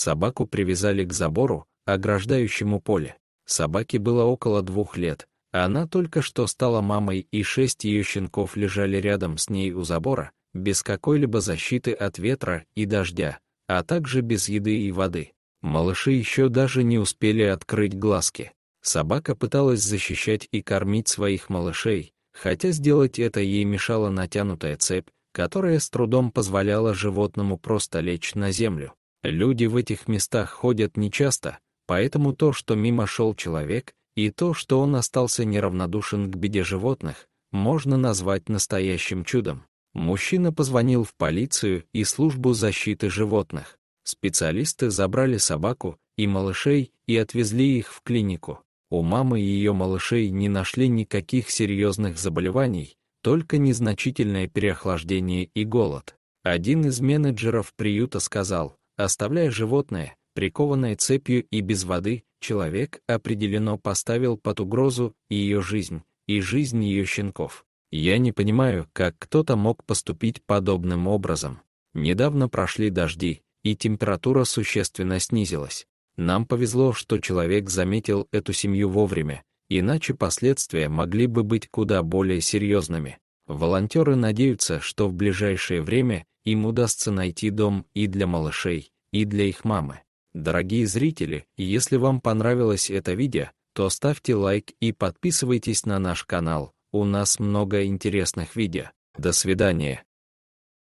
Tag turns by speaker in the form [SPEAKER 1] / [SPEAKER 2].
[SPEAKER 1] Собаку привязали к забору, ограждающему поле. Собаке было около двух лет, а она только что стала мамой, и шесть ее щенков лежали рядом с ней у забора, без какой-либо защиты от ветра и дождя, а также без еды и воды. Малыши еще даже не успели открыть глазки. Собака пыталась защищать и кормить своих малышей, хотя сделать это ей мешала натянутая цепь, которая с трудом позволяла животному просто лечь на землю. Люди в этих местах ходят нечасто, поэтому то, что мимо шел человек, и то, что он остался неравнодушен к беде животных, можно назвать настоящим чудом. Мужчина позвонил в полицию и службу защиты животных. Специалисты забрали собаку и малышей и отвезли их в клинику. У мамы и ее малышей не нашли никаких серьезных заболеваний, только незначительное переохлаждение и голод. Один из менеджеров приюта сказал, Оставляя животное, прикованное цепью и без воды, человек определенно поставил под угрозу ее жизнь и жизнь ее щенков. Я не понимаю, как кто-то мог поступить подобным образом. Недавно прошли дожди, и температура существенно снизилась. Нам повезло, что человек заметил эту семью вовремя, иначе последствия могли бы быть куда более серьезными. Волонтеры надеются, что в ближайшее время им удастся найти дом и для малышей, и для их мамы. Дорогие зрители, если вам понравилось это видео, то ставьте лайк и подписывайтесь на наш канал, у нас много интересных видео. До свидания.